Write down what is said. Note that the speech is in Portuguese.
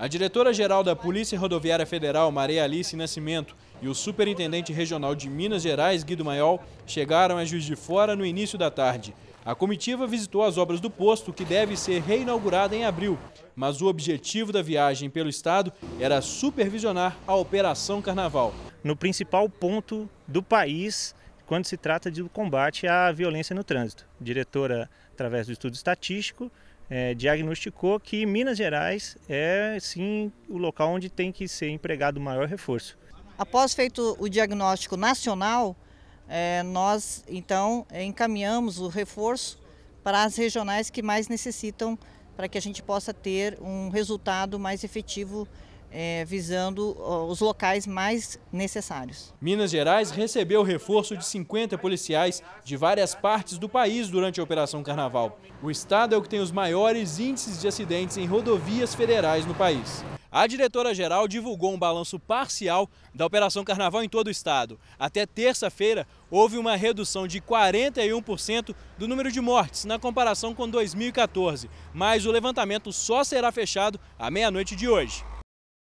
A diretora-geral da Polícia Rodoviária Federal, Maria Alice Nascimento, e o superintendente regional de Minas Gerais, Guido Maiol, chegaram a Juiz de Fora no início da tarde. A comitiva visitou as obras do posto, que deve ser reinaugurada em abril, mas o objetivo da viagem pelo estado era supervisionar a Operação Carnaval. No principal ponto do país quando se trata de combate à violência no trânsito. Diretora, através do estudo estatístico, é, diagnosticou que Minas Gerais é sim o local onde tem que ser empregado o maior reforço. Após feito o diagnóstico nacional, é, nós então encaminhamos o reforço para as regionais que mais necessitam para que a gente possa ter um resultado mais efetivo é, visando os locais mais necessários. Minas Gerais recebeu reforço de 50 policiais de várias partes do país durante a Operação Carnaval. O estado é o que tem os maiores índices de acidentes em rodovias federais no país. A diretora-geral divulgou um balanço parcial da Operação Carnaval em todo o estado. Até terça-feira, houve uma redução de 41% do número de mortes na comparação com 2014, mas o levantamento só será fechado à meia-noite de hoje.